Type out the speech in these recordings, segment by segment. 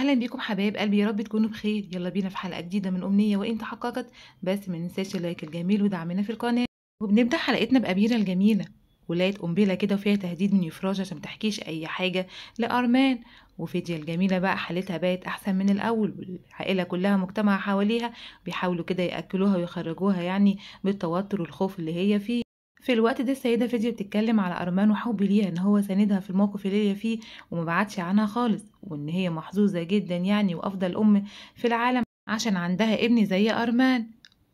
اهلا بيكم حبايب قلبي يا رب تكونوا بخير يلا بينا في حلقه جديده من امنيه وان تحققت بس ما ننساش اللايك الجميل ودعمنا في القناه وبنبدا حلقتنا بابيره الجميله ولايه قنبله كده وفيها تهديد من يفراج عشان متحكيش اي حاجه لارمان وفيديا الجميله بقى حالتها بقت احسن من الاول والعائله كلها مجتمعه حواليها بيحاولوا كده ياكلوها ويخرجوها يعني بالتوتر والخوف اللي هي فيه في الوقت ده السيدة فيديا بتتكلم على أرمان وحب ليها إن هو ساندها في الموقف اللي هي فيه ومبعدش عنها خالص وإن هي محظوظة جدا يعني وأفضل أم في العالم عشان عندها ابن زي أرمان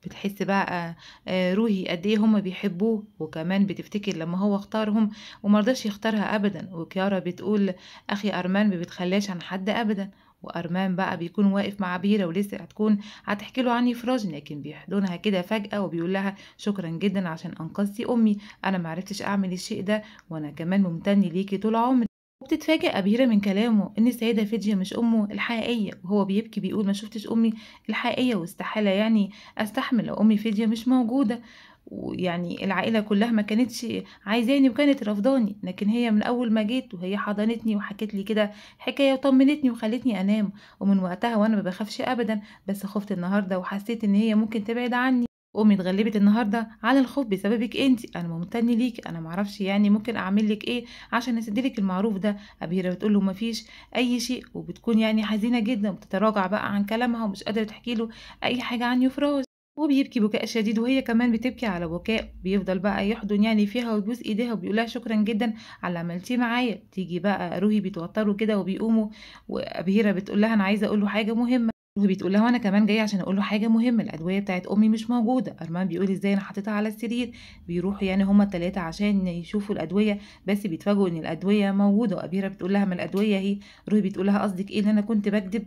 بتحس بقى آه، آه، روحي قد ايه هما بيحبوه وكمان بتفتكر لما هو اختارهم ومرضاش يختارها ابدا وكيارا بتقول اخي ارمان ما بتخلاش عن حد ابدا وأرمان بقى بيكون واقف مع بيرة ولسه هتكون هتحكي له عن إفراج لكن بيحضنها كده فجأة وبيقول لها شكرا جدا عشان أنقذتي أمي أنا معرفتش أعمل الشيء ده وأنا كمان ممتن ليكي طول عمري وبتتفاجئ أبيرة من كلامه إن السيدة فيديا مش أمه الحقيقية وهو بيبكي بيقول ما شفتش أمي الحقيقية واستحالة يعني أستحمل لو أمي فيديا مش موجودة ويعني العائلة كلها ما كانتش عايزاني وكانت رفضاني لكن هي من أول ما جيت وهي حضنتني وحكت لي كده حكاية وطمنتني وخلتني أنام ومن وقتها وأنا ما بخافش أبدا بس خفت النهاردة وحسيت إن هي ممكن تبعد عني امي اتغلبت النهارده على الخوف بسببك انت انا ممتن ليك انا معرفش يعني ممكن اعمل لك ايه عشان اسدلك المعروف ده ابيره بتقول له مفيش اي شيء وبتكون يعني حزينه جدا وبتتراجع بقى عن كلامها ومش قادره تحكي له اي حاجه عن يفراز وبيبكي بكاء شديد وهي كمان بتبكي على بكاء بيفضل بقى يحضن يعني فيها ويبوس ايديها وبيقولها شكرا جدا على اللي عملتيه معايا تيجي بقى روهي بيتوتروا كده وبيقوموا وابهيره بتقول لها انا عايزه اقول له حاجه مهمه وبتقول بتقول لها وانا كمان جايه عشان اقول له حاجه مهمه الادويه بتاعت امي مش موجوده ارمان بيقول ازاي انا حطيتها على السرير بيروحوا يعني هما الثلاثه عشان يشوفوا الادويه بس بيتفاجئوا ان الادويه موجوده وابيرا بتقول لها ما الادويه اهي روحي بتقول لها قصدك ايه اللي انا كنت بكذب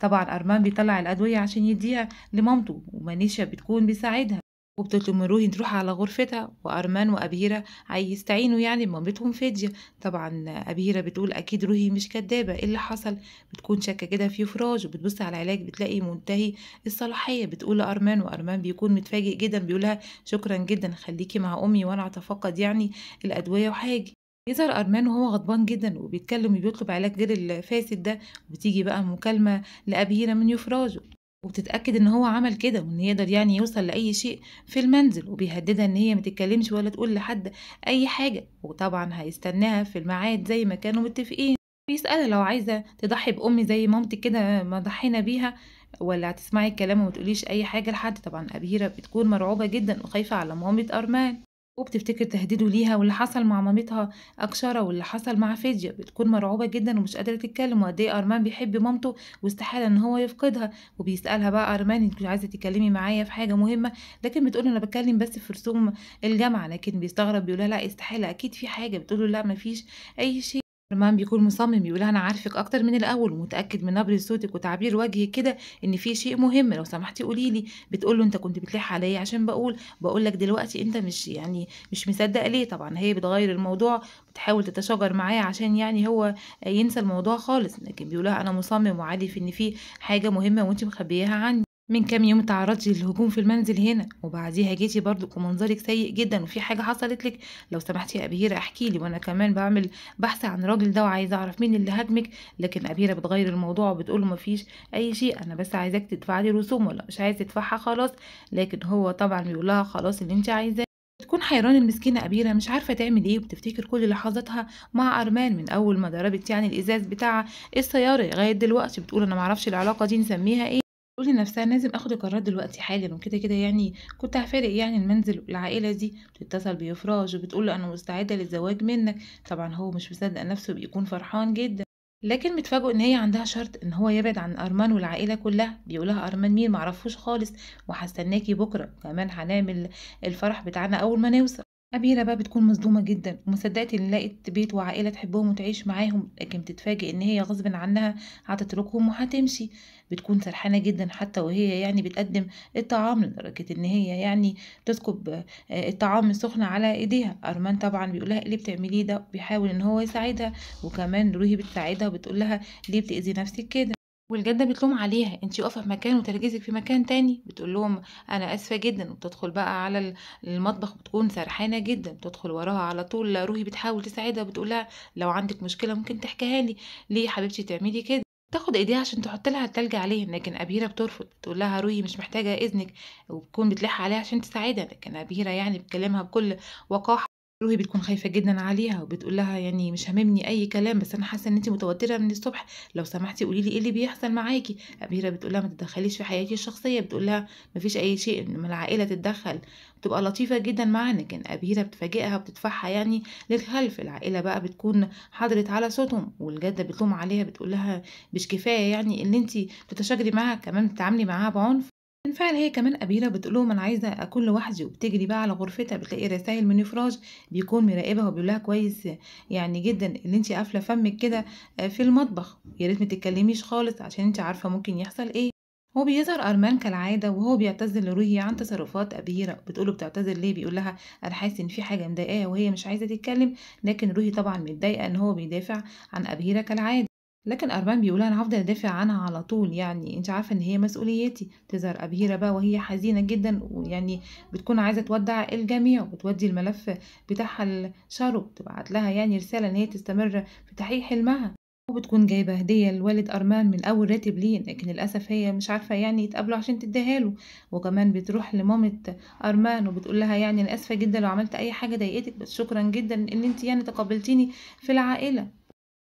طبعا ارمان بيطلع الادويه عشان يديها لمامته ومانيشا بتكون بيساعدها وبتطلب من روهي تروح على غرفتها وأرمان وأبيرة هيستعينوا يعني بمامتهم فدية طبعا أبيرة بتقول أكيد روهي مش كدابة إيه اللي حصل بتكون شاكة كده في فراج وبتبص على العلاج بتلاقي منتهي الصلاحية بتقول لأرمان وأرمان بيكون متفاجئ جدا بيقولها شكرا جدا خليكي مع أمي وأنا أتفقد يعني الأدوية وحاجي يظهر أرمان وهو غضبان جدا وبيتكلم وبيطلب علاج غير الفاسد ده وبتيجي بقى مكالمة لأبيرة من يفراج وبتتأكد إن هو عمل كده وإن يقدر يعني يوصل لأي شيء في المنزل وبيهددها إن هي متتكلمش ولا تقول لحد أي حاجة وطبعا هيستناها في الميعاد زي ما كانوا متفقين بيسألها لو عايزة تضحي بأمي زي مامتك كده ما ضحينا بيها ولا هتسمعي الكلام وما تقوليش أي حاجة لحد طبعا أبيرة بتكون مرعوبة جدا وخايفة على مامة أرمان وبتفتكر تهديده ليها واللي حصل مع مامتها أكشرة واللي حصل مع فيديا بتكون مرعوبة جدا ومش قادرة تتكلم وقد إيه أرمان بيحب مامته واستحالة إن هو يفقدها وبيسألها بقى أرمان أنت عايزة تتكلمي معايا في حاجة مهمة لكن بتقول أنا بتكلم بس في رسوم الجامعة لكن بيستغرب بيقولها لا استحالة أكيد في حاجة بتقول له لا مفيش أي شيء كمان بيكون مصمم بيقول أنا عارفِك أكتر من الأول ومتأكد من نبرة صوتِك وتعبير وجهِك كده إن في شيء مهم، لو سمحتي قولي لي، بتقول له: "أنت كنت بتلِح عليا عشان بقول بقول لك دلوقتي أنت مش يعني مش مصدق ليه؟" طبعًا هي بتغيّر الموضوع، بتحاول تتشاجر معايا عشان يعني هو ينسى الموضوع خالص، لكن بيقول لها: "أنا مصمم وعارف إن في حاجة مهمة وأنتِ مخبيّاها عني." من كام يوم تعرضتي للهجوم في المنزل هنا وبعديها جيتي برضو ومنظرك سيء جدا وفي حاجة حصلت لك لو سمحتي يا أبيرة احكي لي وأنا كمان بعمل بحث عن الراجل ده وعايزة أعرف مين اللي هاجمك لكن أبيرة بتغير الموضوع وبتقول مفيش أي شيء أنا بس عايزاك تدفعلي رسوم ولا مش عايز تدفعها خلاص لكن هو طبعا بيقول لها خلاص اللي أنت عايزاه بتكون حيران المسكينة أبيرة مش عارفة تعمل ايه وبتفتكر كل لحظاتها مع أرمان من أول ما ضربت يعني الإزاز بتاع السيارة لغاية دلوقتي بتقول أنا معرفش العلاقة دي نسميها ايه تقول لنفسها لازم اخد القرار دلوقتي حالا وكده كده يعني كنت هفارق يعني المنزل والعائله دي بتتصل بيفراج وبتقول له انا مستعده للزواج منك طبعا هو مش مصدق نفسه بيكون فرحان جدا لكن متفاجئ ان هي عندها شرط ان هو يبعد عن ارمان والعائله كلها بيقولها ارمان مين معرفوش خالص وهستناكي بكره كمان هنعمل الفرح بتاعنا اول ما نوصل أميرة بقى بتكون مصدومة جدًا، وما صدّقت إن لقت بيت وعائلة تحبهم وتعيش معاهم، لكن بتتفاجئ إن هي غصبٍ عنها هتتركهم وهتمشي، بتكون سرحانة جدًا حتى وهي يعني بتقدّم الطعام لدرجة إن هي يعني تسكب آه، الطعام السخن على إيديها، أرمان طبعًا بيقول لها: "إيه بتعمليه ده؟" بيحاول إن هو يساعدها، وكمان روهي بتساعدها وبتقول لها: "ليه بتأذي نفسِك كده؟" والجدة بتلوم عليها انتي واقفة في مكان وتركيزك في مكان تاني بتقول لهم انا اسفة جدا وبتدخل بقى على المطبخ بتكون سرحانة جدا بتدخل وراها على طول روحي بتحاول تساعدها بتقولها لو عندك مشكلة ممكن تحكيها لي ليه حبيبتي تعملي كده تاخد ايديها عشان تحط لها التلج عليه لكن أبيرة بترفض بتقول لها روحي مش محتاجة اذنك وبتكون بتلح عليها عشان تساعدها لكن أبيرة يعني بتكلمها بكل وقاحة روحي بتكون خايفة جدًا عليها، وبتقول لها يعني مش هاممني أي كلام، بس أنا حاسة إن أنتِ متوترة من الصبح، لو سمحتي قولي لي إيه اللي بيحصل معاكي أميرة بتقول لها ما تتدخليش في حياتي الشخصية، بتقول لها ما فيش أي شيء إنما العائلة تتدخل، بتبقى لطيفة جدًا معانا، كان أميرة بتفاجئها وبتدفعها يعني للخلف، العائلة بقى بتكون حضرت على صوتهم، والجدة بتلوم عليها بتقول لها مش كفاية يعني إن أنتِ بتتشاجري معاها كمان بتتعاملي معاها بعنف. بالفعل هي كمان أميرة بتقولهم أنا عايزة أكون لوحدي، وبتجري بقى على غرفتها بتلاقي رسايل من إفراج بيكون مراقبها وبيقول لها كويس يعني جدًا إن أنتِ قافلة فمِك كده آه، في المطبخ، يا ريت ما تتكلميش خالص عشان أنتِ عارفة ممكن يحصل إيه. وبيظهر أرمان كالعادة وهو بيعتذر لروهي عن تصرفات ابيرة بتقوله بتعتذر ليه؟ بيقول لها أنا حاسس إن في حاجة مضايقاها وهي مش عايزة تتكلم، لكن روهي طبعًا متضايقة إن هو بيدافع عن ابيرة كالعادة. لكن أرمان بيقولها أنا هفضل أدافع عنها على طول يعني أنت عارفة إن هي مسؤوليتي تظهر أبهيرة بقى وهي حزينة جدا ويعني بتكون عايزة تودع الجميع وبتودي الملف بتاعها لشارو تبعت لها يعني رسالة إن هي تستمر في تحقيق حلمها وبتكون جايبة هدية لوالد أرمان من أول راتب ليه لكن للأسف هي مش عارفة يعني يتقابلوا عشان تديها له وكمان بتروح لمامة أرمان وبتقول لها يعني أنا آسفة جدا لو عملت أي حاجة ضايقتك بس شكرا جدا إن أنت يعني تقبلتيني في العائلة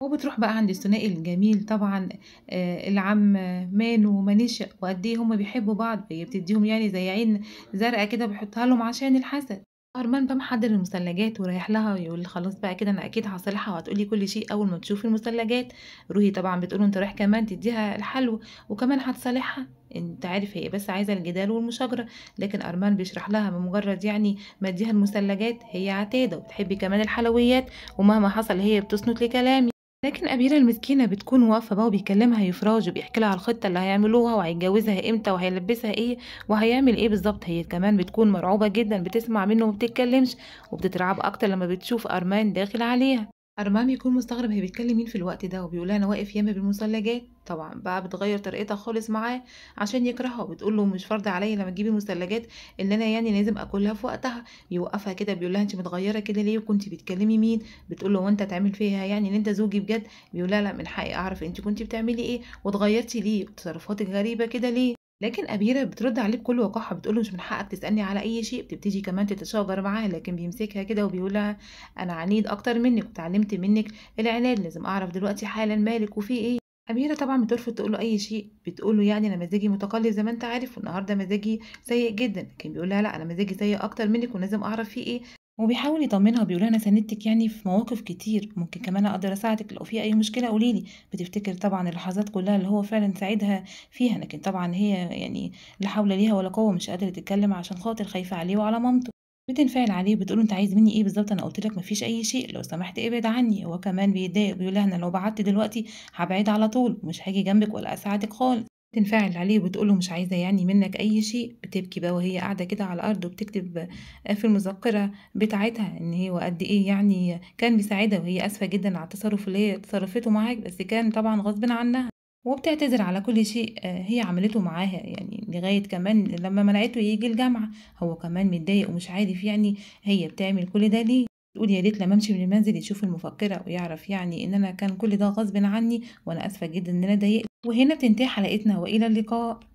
وبتروح بقى عند الثنائي الجميل طبعا آه، العم مانو ومانيشا وقد ايه هما بيحبوا بعض هي بتديهم يعني زي عين زرقاء كده بيحطها لهم عشان الحسد ارمان بقى محضر المثلجات ورايح لها ويقول خلاص بقى كده انا اكيد هصالحها وهتقولي كل شيء اول ما تشوف المثلجات روحي طبعا بتقول انت رايح كمان تديها الحلو وكمان هتصالحها انت عارف هي بس عايزه الجدال والمشاجره لكن ارمان بيشرح لها بمجرد يعني ما اديها المثلجات هي عتاده وبتحبي كمان الحلويات ومهما حصل هي بتصمت لكلامي لكن أميرة المسكينة بتكون واقفة بقى وبيكلمها يفراج وبيحكي لها على الخطة اللي هيعملوها وهيتجوزها امتى وهيلبسها ايه وهيعمل ايه بالظبط هي كمان بتكون مرعوبة جدا بتسمع منه ومبتتكلمش وبتترعب أكتر لما بتشوف أرمان داخل عليها أرمام يكون مستغرب هي بتكلم مين في الوقت ده وبيقولها أنا واقف ياما بالمثلجات طبعا بقى بتغير طريقتها خالص معاه عشان يكرهها وبتقول له مش فرض عليا لما تجيبي مثلجات ان انا يعني لازم اكلها في وقتها يوقفها كده بيقول لها انت متغيره كده ليه وكنت بتكلمي مين بتقول له وانت تعمل فيها يعني ان انت زوجي بجد بيقول لها لا من حقي اعرف انت كنت بتعملي ايه واتغيرتي ليه تصرفاتك غريبه كده ليه لكن أميرة بترد عليه بكل وقاحة بتقوله مش من حقك تسألني على أي شيء بتبتدي كمان تتشاجر معاه لكن بيمسكها كده وبيقولها أنا عنيد أكتر منك وتعلمت منك العناد لازم أعرف دلوقتي حالا مالك وفي إيه أميرة طبعا بترفض تقوله أي شيء بتقوله يعني أنا مزاجي متقلب زي ما أنت عارف والنهاردة مزاجي سيء جدا لكن بيقولها لا أنا مزاجي سيء أكتر منك ولازم أعرف فيه إيه وبيحاول يطمنها بيقول أنا ساندتِك يعني في مواقف كتير، ممكن كمان أقدر أساعدِك لو في أي مشكلة قولي لي، بتفتكر طبعًا اللحظات كلها اللي هو فعلًا ساعدها فيها، لكن طبعًا هي يعني لا حول ليها ولا قوة مش قادرة تتكلم عشان خاطر خايفة عليه وعلى مامته، بتنفعل عليه بتقول أنت عايز مني إيه بالظبط أنا قلت لك مفيش أي شيء لو سمحت ابعد عني، هو كمان بيتضايق بيقول لها أنا لو بعدت دلوقتي هبعد على طول ومش هاجي جنبِك ولا أساعدِك خالص. تنفعل عليه وبتقول له مش عايزة يعني منك أي شيء بتبكي بقى وهي قاعدة كده على الأرض وبتكتب آه، في المذكرة بتاعتها إن هي قد إيه يعني كان بيساعدها وهي آسفة جدا على التصرف اللي هي تصرفته معاك بس كان طبعا غصب عنها وبتعتذر على كل شيء آه، هي عملته معاها يعني لغاية كمان لما منعته يجي الجامعة هو كمان متضايق ومش عارف يعني هي بتعمل كل ده ليه تقول يا ريت لما امشي من المنزل يشوف المفكره ويعرف يعني ان انا كان كل ده غصب عني وانا اسفه جدا ان انا ضايقت وهنا بتنتهي حلقتنا والى اللقاء